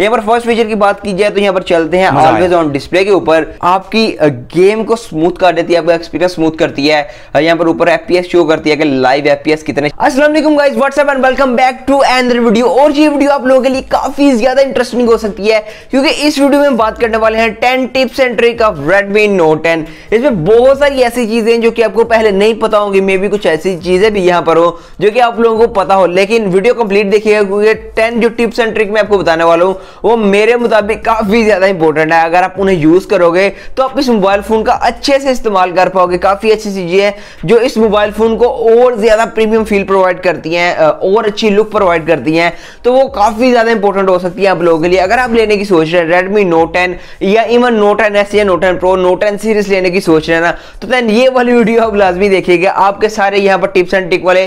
यहाँ पर first feature की बात की जाए तो यहाँ पर चलते हैं ऑलवेज ऑन डिस्प्ले के ऊपर आपकी गेम को स्मूथ कर देती है आपका एक्सपीरियंस स्मूथ करती है यहाँ पर ऊपर एफपीएस शो करती है कि लाइव एफपीएस कितने अस्सलाम वालेकुम guys and welcome back to another video और ये वीडियो आप लोगों के लिए काफी ज्यादा इंटरेस्टिंग हो सकती है क्योंकि इस वीडियो में बात करने वाले हैं ten tips and trick of Redmi Note ten इसमें बहुत सारी ऐसी चीजें जो की आपको पहले नहीं पता होंगी मे भी कुछ ऐसी चीजें भी यहाँ पर हो जो की आप लोगों को पता हो लेकिन वीडियो कंप्लीट देखिएगा क्योंकि टेन जो टिप्स एंड ट्रिक मैं आपको बताने वाला हूँ वो मेरे मुताबिक काफ़ी ज़्यादा इंपॉर्टेंट है अगर आप उन्हें यूज़ करोगे तो आप इस मोबाइल फ़ोन का अच्छे से इस्तेमाल कर पाओगे काफ़ी अच्छी चीज़ें हैं जो इस मोबाइल फ़ोन को और ज़्यादा प्रीमियम फील प्रोवाइड करती हैं और अच्छी लुक प्रोवाइड करती हैं तो वो काफ़ी ज़्यादा इंपॉर्टेंट हो सकती है आप लोगों के लिए अगर आप लेने की सोच रहे हैं रेडमी नोट टेन या इवन नोट टेन एस या Note ten Pro Note ten series लेने की सोच रहे हैं ना तो दैन ये वाली वीडियो आप लाजमी देखिएगा आपके सारे यहाँ पर टिप्स एंड टिक वाले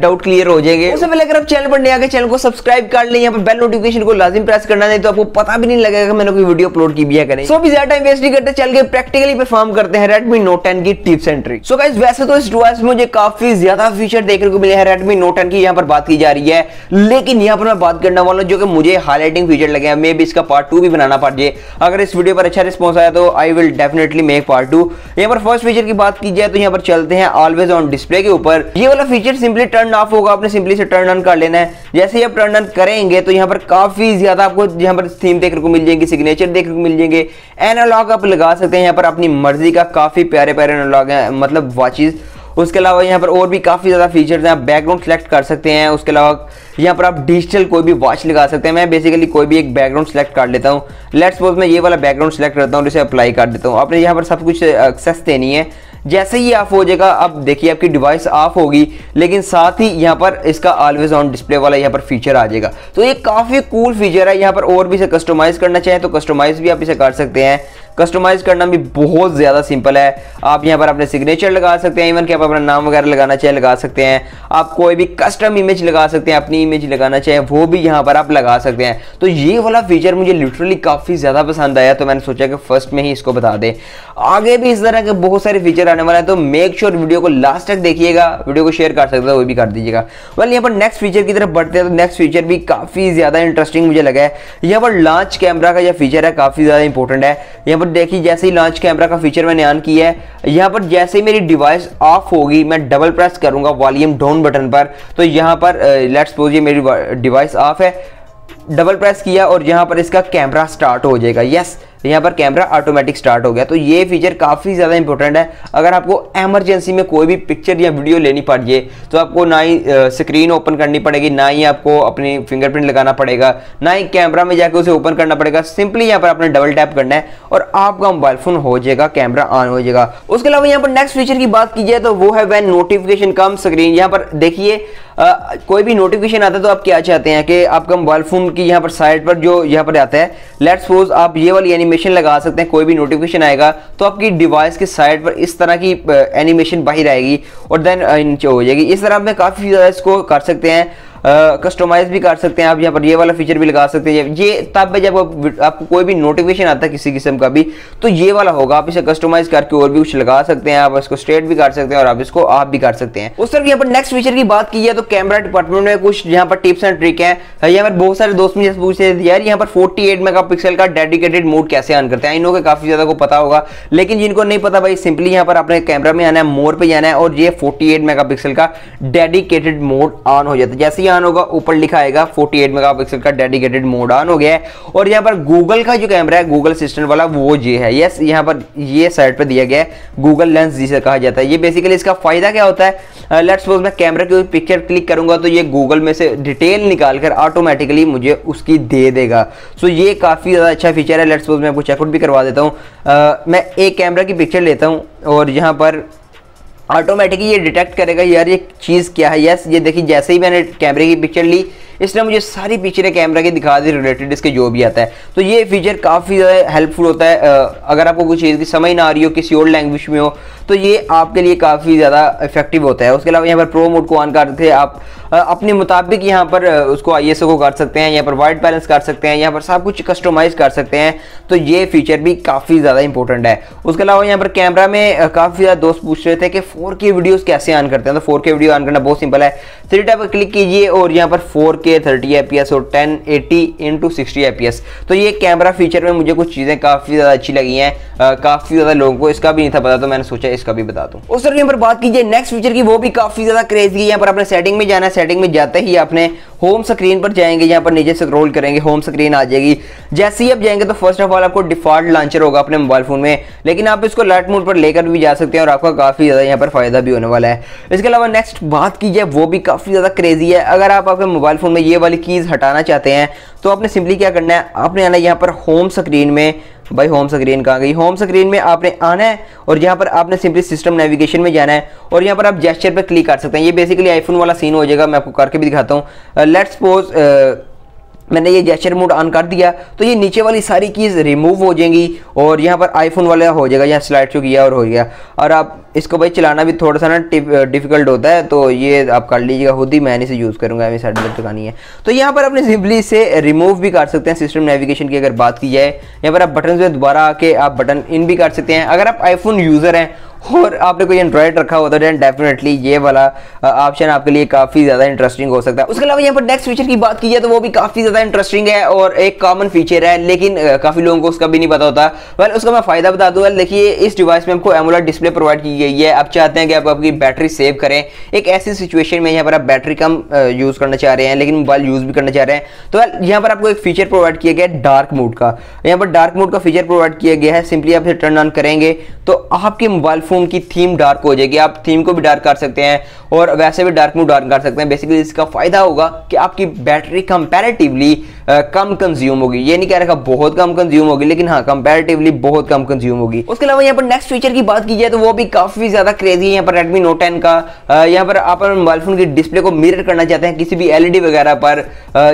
डाउट क्लियर हो जाएंगे उससे पहले अगर आप चैनल पर नहीं आगे चैनल को सब्सक्राइब कर लें यहाँ पर बेल नोटिफिकेशन को लाजमी प्रेस कर करना नहीं तो आपको पता भी नहीं लगेगा कि मैंने कोई वीडियो अपलोड की भी है करें सो so, भी ज्यादा टाइम वेस्ट नहीं करते चल के प्रैक्टिकली परफॉर्म करते हैं रेडमी नोट टेन की टिप्स एंड सो गाइज वैसे तो इस डिवाइस में मुझे काफी ज्यादा फीचर देखने को मिले हैं रेडमी नोट टेन की यहाँ पर बात की जा रही है लेकिन यहाँ पर मैं बात करने वाला हूँ जो कि मुझे हाईलाइटिंग फीचर लगे हैं मे भी इसका पार्ट टू भी बनाना पड़ जाए अगर इस वीडियो पर अच्छा रिस्पॉन्स आया तो I will definitely make part two यहाँ पर फर्स्ट फीचर की बात की जाए तो यहाँ पर चलते हैं ऑलवेज ऑन डिस्प्ले के ऊपर ये वाला फीचर सिंपली टर्न ऑफ होगा आपने सिंपली से टर्न ऑन कर लेना है जैसे ही आप टर्न ऑन करेंगे तो यहाँ पर काफ़ी ज़्यादा आपको यहाँ पर थीम देखने को मिल जाएंगी सिग्नेचर देखने को मिल जाएंगे एनालॉग आप लगा सकते हैं यहाँ पर अपनी मर्जी का काफ़ी प्यारे प्यारे एनालॉग है मतलब वॉचिज़ उसके अलावा यहाँ पर और भी काफ़ी ज़्यादा फीचर्स हैं आप बैकग्राउंड सेलेक्ट कर सकते हैं उसके अलावा यहाँ पर आप डिजिटल कोई भी वॉच लगा सकते हैं मैं बेसिकली कोई भी एक बैकग्राउंड सेलेक्ट कर लेता हूँ लेट्स सपोज मैं ये वाला बैकग्राउंड सेलेक्ट करता हूँ और इसे अप्लाई कर देता हूँ आपने यहाँ पर सब कुछ एक्सेस देनी है जैसे ही ऑफ हो जाएगा अब देखिए आपकी डिवाइस ऑफ होगी लेकिन साथ ही यहाँ पर इसका ऑलवेज ऑन डिस्प्ले वाला यहाँ पर फीचर आ जाएगा तो ये काफ़ी कूल फीचर है यहाँ पर और भी इसे कस्टमाइज़ करना चाहें तो कस्टमाइज़ भी आप इसे कर सकते हैं कस्टमाइज करना भी बहुत ज़्यादा सिंपल है आप यहाँ पर अपने सिग्नेचर लगा सकते हैं इवन कि आप अपना नाम वगैरह लगाना चाहे लगा सकते हैं आप कोई भी कस्टम इमेज लगा सकते हैं अपनी इमेज लगाना चाहे वो भी यहाँ पर आप लगा सकते हैं तो ये वाला फीचर मुझे लिटरली काफ़ी ज़्यादा पसंद आया तो मैंने सोचा कि फर्स्ट में ही इसको बता दें आगे भी इस तरह के बहुत सारे फीचर आने वाले हैं तो मेक श्योर वीडियो को लास्ट तक देखिएगा वीडियो को शेयर कर सकते हो वो भी कर दीजिएगा वाल यहाँ पर नेक्स्ट फीचर की तरफ बढ़ते हैं तो नेक्स्ट फीचर भी काफ़ी ज़्यादा इंटरेस्टिंग मुझे लगा है यहाँ पर लॉन्च कैमरा का यह फीचर है काफ़ी ज़्यादा इंपॉर्टेंट है यहाँ पर पर देखिए जैसे ही लॉन्च कैमरा का फीचर मैंने ऑन किया है यहाँ पर जैसे ही मेरी डिवाइस ऑफ होगी मैं डबल प्रेस करूँगा वॉल्यूम डाउन बटन पर तो यहाँ पर लेट्स सपोज ये मेरी डिवाइस ऑफ है डबल प्रेस किया और यहाँ पर इसका कैमरा स्टार्ट हो जाएगा यस yes, तो यहाँ पर कैमरा ऑटोमेटिक स्टार्ट हो गया तो ये फीचर काफ़ी ज़्यादा इंपॉर्टेंट है अगर आपको एमरजेंसी में कोई भी पिक्चर या वीडियो लेनी पड़िए तो आपको ना ही स्क्रीन ओपन करनी पड़ेगी ना ही आपको अपनी फिंगरप्रिंट लगाना पड़ेगा ना ही कैमरा में जाकर उसे ओपन करना पड़ेगा सिंपली यहाँ पर आपने डबल टैप करना है और आपका मोबाइल फ़ोन हो जाएगा कैमरा ऑन हो जाएगा उसके अलावा यहाँ पर नेक्स्ट फीचर की बात की जाए तो वो है वैन नोटिफिकेशन कम स्क्रीन यहाँ पर देखिए कोई भी नोटिफिकेशन आता है तो आप क्या चाहते हैं कि आपका मोबाइल फ़ोन की यहाँ पर साइड पर जो यहाँ पर आता है लेट सपोज आप ये वाली एनिमेशन लगा सकते हैं कोई भी नोटिफिकेशन आएगा तो आपकी डिवाइस के साइड पर इस तरह की एनिमेशन बाहर आएगी और देन हो जाएगी इस तरह आप काफ़ी ज़्यादा इसको कर सकते हैं कस्टमाइज भी कर सकते हैं आप यहाँ पर ये वाला फीचर भी लगा सकते हैं ये तब है जब आपको कोई भी नोटिफिकेशन आता है किसी किस्म का भी तो ये वाला होगा आप इसे कस्टमाइज करके और भी कुछ लगा सकते हैं आप इसको स्ट्रेट भी कर सकते हैं और आप इसको आप भी कर सकते हैं उस तरफ यहाँ पर नेक्स्ट फीचर की बात की है तो कैमरा डिपार्टमेंट में कुछ यहाँ पर टिप्स एंड ट्रिक है यहाँ पर बहुत सारे दोस्त मुझे पूछते थे यार यहाँ पर फोर्टी एट पिक्सल का डेडिकेटेड मोड कैसे ऑन करते हैं लोगों के काफी ज्यादा को पता होगा लेकिन जिनको नहीं पता भाई सिंपली यहाँ पर अपने कैमरा में आना है मोड़ पर जाना है और ये फोर्टी एट पिक्सल का डेडिकेटेड मोड ऑन हो जाता है जैसे ऑन होगा ऊपर लिखा आएगा 48 मेगापिक्सल का डेडिकेटेड मोड ऑन हो गया है और यहाँ पर गूगल का जो कैमरा है गूगल असिस्टेंट वाला वो ये है यस यहाँ पर ये साइड पर दिया गया है गूगल लेंस जिसे कहा जाता है ये बेसिकली इसका फायदा क्या होता है लेट uh, सपोज मैं कैमरा की पिक्चर क्लिक करूंगा तो ये गूगल में से डिटेल निकाल कर ऑटोमेटिकली मुझे उसकी दे देगा सो ये काफ़ी ज़्यादा अच्छा फीचर है लेट्स सपोज मैं आपको चेकआउट भी करवा देता हूँ uh, मैं एक कैमरा की पिक्चर लेता हूँ और यहाँ पर ऑटोमेटिकली ये डिटेक्ट करेगा यार ये चीज़ क्या है यस ये देखिए जैसे ही मैंने कैमरे की पिक्चर ली इसने मुझे सारी पिक्चरें कैमरा की दिखा दी रिलेटेड इसके जो भी आता है तो ये फीचर काफ़ी ज़्यादा हेल्पफुल होता है अगर आपको कोई चीज़ की समझ ना आ रही हो किसी और लैंग्वेज में हो तो ये आपके लिए काफ़ी ज़्यादा इफेक्टिव होता है उसके अलावा यहाँ पर प्रो मोड को ऑन करते आप अपने मुताबिक यहाँ पर उसको आई को कर सकते हैं यहाँ पर वाइट बैलेंस कर सकते हैं यहाँ पर सब कुछ कस्टमाइज़ कर सकते हैं तो ये फीचर भी काफ़ी ज़्यादा इंपॉर्टेंट है उसके अलावा यहाँ पर कैमरा में काफ़ी ज़्यादा दोस्त पूछ रहे थे कि फोर वीडियोज़ कैसे ऑन करते हैं तो फोर वीडियो ऑन करना बहुत सिंपल है थ्री टाइप पर क्लिक कीजिए और यहाँ पर फोर 4K थर्टी आई और टेन एटी इंटू सिक्सटी तो ये कैमरा फीचर में मुझे कुछ चीज़ें काफ़ी ज़्यादा अच्छी लगी हैं काफ़ी ज़्यादा लोगों को इसका भी नहीं था पता तो मैंने सोचा इसका भी बता दूँ उस तरह पर बात कीजिए नेक्स्ट फीचर की वो भी काफ़ी ज़्यादा क्रेज की यहाँ पर अपने सेटिंग में जाना है सेटिंग में जाते ही आपने होम स्क्रीन पर जाएंगे यहाँ पर नीचे स्क्रॉल करेंगे होम स्क्रीन आ जाएगी जैसे ही आप जाएंगे तो फर्स्ट ऑफ ऑल आपको डिफॉल्ट लॉन्चर होगा अपने मोबाइल फोन में लेकिन आप इसको लाइट मोड पर लेकर भी जा सकते हैं और आपका काफ़ी ज़्यादा यहाँ पर फायदा भी होने वाला है इसके अलावा नेक्स्ट बात की जाए वो भी काफ़ी ज़्यादा क्रेजी है अगर आप अपने मोबाइल फोन में ये वाली चीज हटाना चाहते हैं तो आपने सिंपली क्या करना है आपने आना यहाँ पर होम स्क्रीन में भाई होम स्क्रीन कहाँ गई होम स्क्रीन में आपने आना है और यहाँ पर आपने सिंपली सिस्टम नेविगेशन में जाना है और यहाँ पर आप जेस्चर पर क्लिक कर सकते हैं ये बेसिकली आईफोन वाला सीन हो जाएगा मैं आपको करके भी दिखाता हूँ लेट uh, सपोज uh, मैंने ये जेस्चर मोड ऑन कर दिया तो ये नीचे वाली सारी चीज़ रिमूव हो जाएंगी और यहाँ पर आईफोन वाला हो जाएगा यहाँ स्लाइड शो किया और हो गया और आप इसको भाई चलाना भी थोड़ा सा ना डिफिकल्ट होता है तो ये आप कर लीजिएगा खुद ही मैं इसे यूज़ करूँगा हमें साइड बटन लगानी है तो यहाँ पर आपने सिंपली इसे रिमूव भी कर सकते हैं सिस्टम नेविगेशन की अगर बात की जाए यहाँ पर आप बटन से दोबारा आके आप बटन इन भी कर सकते हैं अगर आप आईफोन यूज़र हैं और आपने कोई एंड्रॉयड रखा होता है डेफिनेटली ये वाला ऑप्शन आपके लिए काफ़ी ज़्यादा इंटरेस्टिंग हो सकता है उसके अलावा यहाँ पर नेक्स्ट फीचर की बात की जाए तो वो भी काफ़ी ज़्यादा इंटरेस्टिंग है और एक कॉमन फीचर है लेकिन काफ़ी लोगों को उसका भी नहीं पता होता वैल उसका मैं फ़ायदा बता दूँ देखिए इस डिवाइस में हमको एमोला डिस्प्ले प्रोवाइड की यही है आप चाहते हैं कि आप अपनी बैटरी सेव करें एक ऐसी सिचुएशन में यहाँ पर आप बैटरी कम यूज़ करना चाह रहे हैं लेकिन मोबाइल यूज़ भी करना चाह रहे हैं तो यहाँ पर आपको एक फीचर प्रोवाइड किया गया है डार्क मोड का यहाँ पर डार्क मोड का फीचर प्रोवाइड किया गया है सिंपली आप टर्न ऑन करेंगे तो आपके मोबाइल फ़ोन की थीम डार्क हो जाएगी आप थीम को भी डार्क कर सकते हैं और वैसे भी डार्क मोड डार्क कर सकते हैं बेसिकली इसका फ़ायदा होगा कि आपकी बैटरी कंपेरेटिवली कम कंज्यूम होगी ये नहीं कह रखा बहुत कम कंज्यूम होगी लेकिन हाँ कंपेरेटिवली बहुत कम कंज्यूम होगी उसके अलावा यहाँ पर नेक्स्ट फीचर की बात की जाए तो वो भी काफ़ी ज़्यादा क्रेजी है यहाँ पर रेडमी नोट टेन का यहाँ पर आप मोबाइल फ़ोन की डिस्प्ले को मिरर करना चाहते हैं किसी भी एलईडी वगैरह पर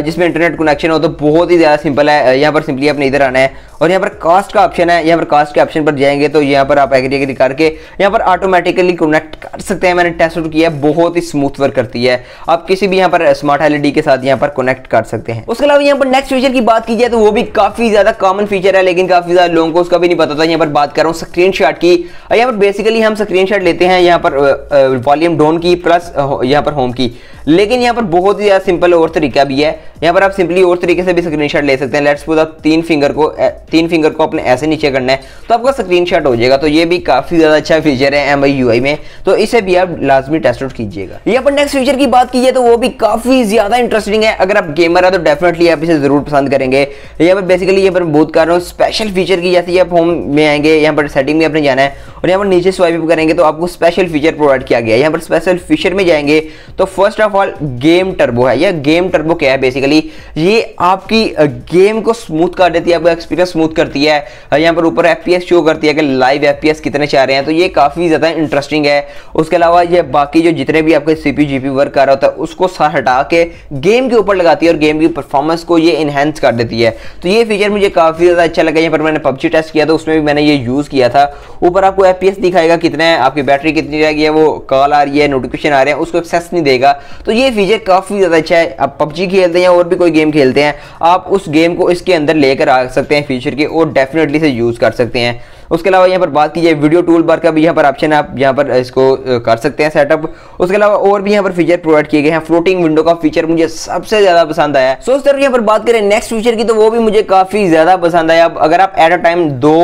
जिसमें इंटरनेट कनेक्शन हो तो बहुत ही ज़्यादा सिंपल है यहाँ पर सिंपली आपने इधर आना है और यहाँ पर कास्ट का ऑप्शन है यहाँ पर कास्ट के ऑप्शन पर जाएंगे तो यहाँ पर आप एग्री एग्री करके यहाँ पर ऑटोमेटिकली कनेक्ट कर सकते हैं मैंने टेस्ट किया है बहुत ही स्मूथ वर्क करती है आप किसी भी यहाँ पर स्मार्ट एल के साथ यहाँ पर कनेक्ट कर सकते हैं उसके अलावा यहाँ पर नेक्स्ट फीचर की बात की जाए तो वो भी काफी ज्यादा कॉमन फीचर है लेकिन काफी ज्यादा लोगों को उसका भी नहीं पता था यहाँ पर बात कर रहा हूँ स्क्रीन की यहाँ पर बेसिकली हम स्क्रीन लेते हैं यहाँ पर वॉल्यूम डोन की प्लस यहाँ पर होम की लेकिन यहाँ पर बहुत ही ज्यादा सिंपल और तरीका भी है यहाँ पर आप सिंपली और तरीके से भी स्क्रीनशॉट ले सकते हैं लेट्स सपोज आप तीन फिंगर को तीन फिंगर को अपने ऐसे नीचे करना है तो आपका स्क्रीनशॉट हो जाएगा तो ये भी काफ़ी ज़्यादा अच्छा फीचर है एम आई में तो इसे भी आप लाजमी टेस्ट आउट कीजिएगा ये अपन नेक्स्ट फीचर की बात की तो वो भी काफ़ी ज़्यादा इंटरेस्टिंग है अगर आप गेमर है तो डेफिनेटली आप इसे ज़रूर पसंद करेंगे यहाँ पर बेसिकली यहाँ पर बहुत कारण स्पेशल फीचर की जैसे आप होम में आएंगे यहाँ पर सेटिंग में अपने जाना है और यहाँ पर नीचे स्वाइप करेंगे तो आपको स्पेशल फीचर प्रोवाइड किया गया है यहाँ पर स्पेशल फीचर में जाएंगे तो first of all game turbo है यह गेम टर्बो क्या है बेसिकली बेसिकली ये आपकी गेम को स्मूथ कर देती है आपका एक्सपीरियंस स्मूथ करती है यहाँ पर ऊपर एफ शो करती है कि लाइव एफ कितने चाह रहे हैं तो ये काफ़ी ज़्यादा इंटरेस्टिंग है उसके अलावा ये बाकी जो जितने भी आपके सी पी वर्क कर रहा होता है उसको सर हटा के गेम के ऊपर लगाती है और गेम की परफॉर्मेंस को ये इन्हेंस कर देती है तो ये फीचर मुझे काफ़ी ज़्यादा अच्छा लगा यहाँ पर मैंने पबजी टेस्ट किया था उसमें भी मैंने ये यूज़ किया था ऊपर आपको एफ दिखाएगा कितना है आपकी बैटरी कितनी रह गई है वो कॉल आ रही है नोटिफिकेशन आ रहे हैं उसको एक्सेस नहीं देगा तो ये फीचर काफ़ी ज़्यादा अच्छा है आप पबजी खेलते हैं वो और भी कोई गेम खेलते हैं आप उस गेम को इसके अंदर लेकर आ सकते हैं फ्यूचर के और डेफिनेटली से यूज़ कर सकते हैं उसके अलावा यहाँ पर बात की जाए वीडियो टूल बार का भी यहाँ पर ऑप्शन आप यहाँ पर इसको कर सकते हैं सेटअप उसके अलावा और भी यहाँ पर फीचर प्रोवाइड किए गए हैं फ्लोटिंग विंडो का फीचर मुझे सबसे ज्यादा पसंद आया सो इस तरफ यहाँ पर बात करें नेक्स्ट फीचर की तो वो भी मुझे काफी ज्यादा पसंद आया अगर आप एट अ टाइम दो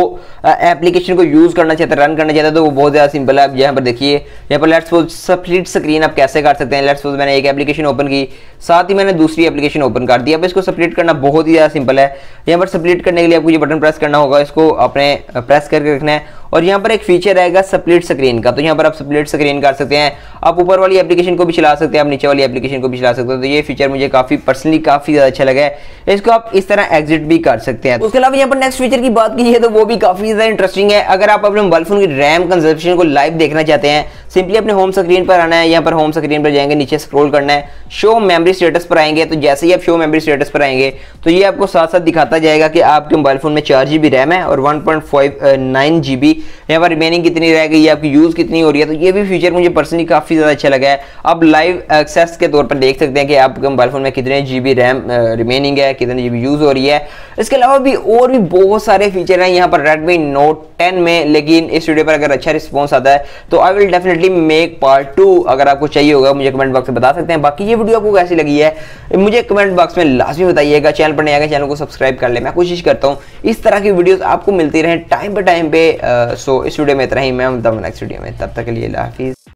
एप्लीकेशन को यूज करना चाहते रन करना चाहते तो वो बहुत ज्यादा सिंपल है आप यहाँ पर देखिए यहाँ पर लेट्स सपोज स्प्लिट स्क्रीन आप कैसे कर सकते हैं लेट्स मैंने एक एप्लीकेशन ओपन की साथ ही मैंने दूसरी एप्लीकेशन ओपन कर दी अब इसको सप्लीट करना बहुत ही ज्यादा सिंपल है यहाँ पर सप्लीट करने के लिए आपको ये बटन प्रेस करना होगा इसको अपने प्रेस कर करके रखना है और यहाँ पर एक फीचर आएगा स्प्लिट स्क्रीन का तो यहाँ पर आप स्प्लिट स्क्रीन कर सकते हैं आप ऊपर वाली एप्लीकेशन को भी चला सकते हैं आप नीचे वाली एप्लीकेशन को भी चला सकते हैं तो ये फीचर मुझे काफ़ी पर्सनली काफ़ी ज़्यादा अच्छा लगा है इसको आप इस तरह एग्जिट भी कर सकते हैं उसके अलावा यहाँ पर नेक्स्ट फीचर की बात की है तो वो भी काफ़ी ज़्यादा इंटरेस्टिंग है अगर आप अपने मोबाइल फोन की रैम कंजर्वेशन को लाइव देखना चाहते हैं सिंपली अपने होम स्क्रीन पर आना है यहाँ पर होम स्क्रीन पर जाएंगे नीचे स्क्रोल करना है शो मेमरी स्टेटस पर आएंगे तो जैसे ही आप शो मेमरी स्टेटस पर आएंगे तो ये आपको साथ साथ दिखाता जाएगा कि आपके मोबाइल फोन में चार जी रैम है और one point five nine G B यहाँ पर रिमेनिंग कितनी रह गई है आपकी यूज़ कितनी हो रही है तो ये भी फीचर मुझे पर्सनली काफ़ी ज़्यादा अच्छा लगा है आप लाइव एक्सेस के तौर पर देख सकते हैं कि आपके मोबाइल फ़ोन में कितने जी रैम रिमेनिंग है कितने जी यूज़ हो रही है इसके अलावा भी और भी बहुत सारे फीचर हैं यहाँ पर रेडमी नोट टेन में लेकिन इस वीडियो पर अगर अच्छा रिस्पॉन्स आता है तो I will definitely make part two अगर आपको चाहिए होगा मुझे कमेंट बॉक्स में बता सकते हैं बाकी ये वीडियो आपको कैसी लगी है मुझे कमेंट बॉक्स में लाजमी बताइएगा चैनल पर नहीं आएगा चैनल को सब्सक्राइब कर ले मैं कोशिश करता हूँ इस तरह की वीडियोस आपको मिलती रहे टाइम पर टाइम पे आ, सो इस वीडियो में इतना ही मैं तब नेक्स्ट वीडियो में तब तक के लिए हाफिज़